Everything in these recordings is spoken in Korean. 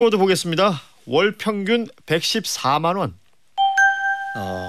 키워드 보겠습니다. 월 평균 114만 원. 어.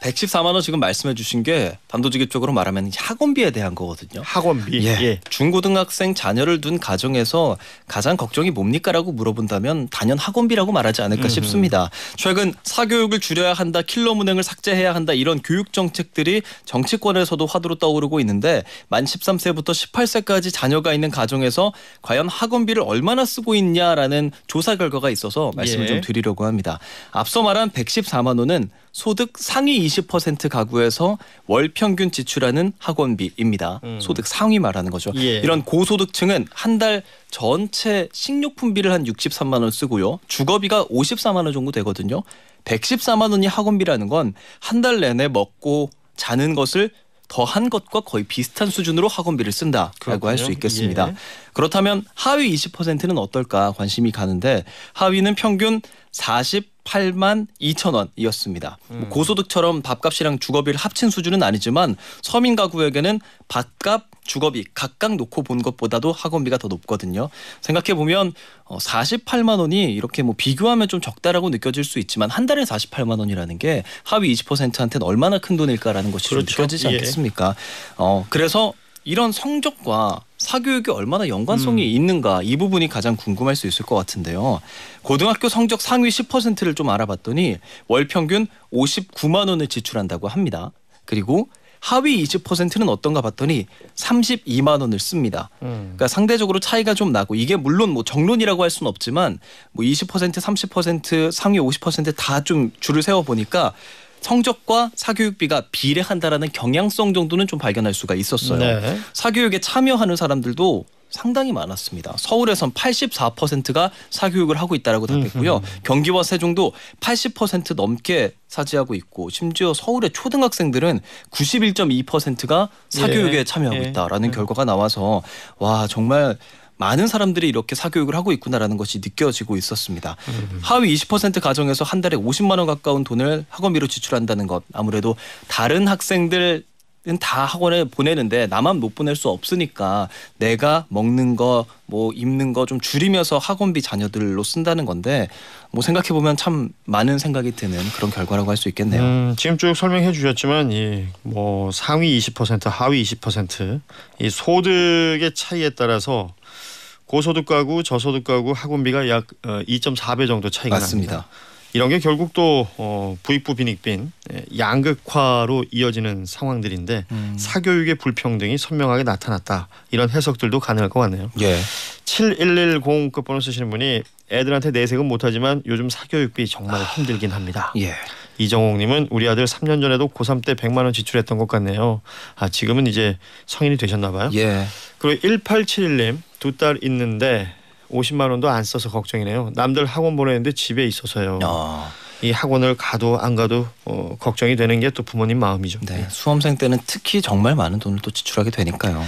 114만 원 지금 말씀해 주신 게 단도직입적으로 말하면 학원비에 대한 거거든요. 학원비. 예. 예. 중고등학생 자녀를 둔 가정에서 가장 걱정이 뭡니까라고 물어본다면 단연 학원비라고 말하지 않을까 음흠. 싶습니다. 최근 사교육을 줄여야 한다, 킬러 문행을 삭제해야 한다 이런 교육 정책들이 정치권에서도 화두로 떠오르고 있는데 만 13세부터 18세까지 자녀가 있는 가정에서 과연 학원비를 얼마나 쓰고 있냐라는 조사 결과가 있어서 말씀을 예. 좀 드리려고 합니다. 앞서 말한 114만 원은 소득 상위 20% 가구에서 월 평균 지출하는 학원비입니다. 음. 소득 상위 말하는 거죠. 예. 이런 고소득층은 한 달 전체 식료품비를 한 63만 원 쓰고요. 주거비가 54만 원 정도 되거든요. 114만 원이 학원비라는 건 한 달 내내 먹고 자는 것을 더한 것과 거의 비슷한 수준으로 학원비를 쓴다라고 할 수 있겠습니다. 예. 그렇다면 하위 20%는 어떨까 관심이 가는데 하위는 평균 40 8만 2천 원이었습니다. 뭐 음. 고소득처럼 밥값이랑 주거비를 합친 수준은 아니지만 서민 가구에게는 밥값 주거비 각각 놓고 본 것보다도 학원비가 더 높거든요. 생각해 보면 48만 어, 원이 이렇게 뭐 비교하면 좀 적다라고 느껴질 수 있지만 한 달에 48만 원이라는 게 하위 20%한테는 얼마나 큰 돈일까라는 것이 그렇죠. 느껴지지 예. 않겠습니까? 어, 그래서 이런 성적과 사교육이 얼마나 연관성이 음. 있는가 이 부분이 가장 궁금할 수 있을 것 같은데요. 고등학교 성적 상위 10%를 좀 알아봤더니 월 평균 59만 원을 지출한다고 합니다. 그리고 하위 20%는 어떤가 봤더니 32만 원을 씁니다. 음. 그러니까 상대적으로 차이가 좀 나고 이게 물론 뭐 정론이라고 할 수는 없지만 뭐20% 30% 상위 50%다 좀 줄을 세워 보니까 성적과 사교육비가 비례한다라는 경향성 정도는 좀 발견할 수가 있었어요. 네. 사교육에 참여하는 사람들도 상당히 많았습니다. 서울에선 84%가 사교육을 하고 있다라고 음, 답했고요. 음, 음. 경기와 세종도 80% 넘게 사지하고 있고 심지어 서울의 초등학생들은 91.2%가 사교육에 예. 참여하고 예. 있다라는 예. 결과가 나와서 와 정말 많은 사람들이 이렇게 사교육을 하고 있구나라는 것이 느껴지고 있었습니다. 음. 하위 20% 가정에서 한 달에 50만 원 가까운 돈을 학원비로 지출한다는 것 아무래도 다른 학생들 다 학원에 보내는데 나만 못 보낼 수 없으니까 내가 먹는 거 뭐 입는 거 좀 줄이면서 학원비 자녀들로 쓴다는 건데 뭐 생각해 보면 참 많은 생각이 드는 그런 결과라고 할 수 있겠네요. 음, 지금 쭉 설명해 주셨지만 이 뭐 상위 20% 하위 20%이 소득의 차이에 따라서 고소득 가구 저소득 가구 학원비가 약 2.4배 어, 정도 차이가 맞습니다. 납니다. 이런 게 결국 또 어, 부익부 빈익빈 예, 양극화로 이어지는 상황들인데 음. 사교육의 불평등이 선명하게 나타났다 이런 해석들도 가능할 것 같네요. 예. 7110 끝번호 쓰시는 분이 애들한테 내색은 못하지만 요즘 사교육비 정말 아. 힘들긴 합니다. 예. 이정옥님은 우리 아들 3년 전에도 고3 때 100만 원 지출했던 것 같네요. 아 지금은 이제 성인이 되셨나 봐요. 예. 그리고 1871님 두 딸 있는데 50만 원도 안 써서 걱정이네요. 남들 학원 보내는데 집에 있어서요. 어. 이 학원을 가도 안 가도 어, 걱정이 되는 게 또 부모님 마음이죠. 네, 수험생 때는 특히 정말 많은 돈을 또 지출하게 되니까요.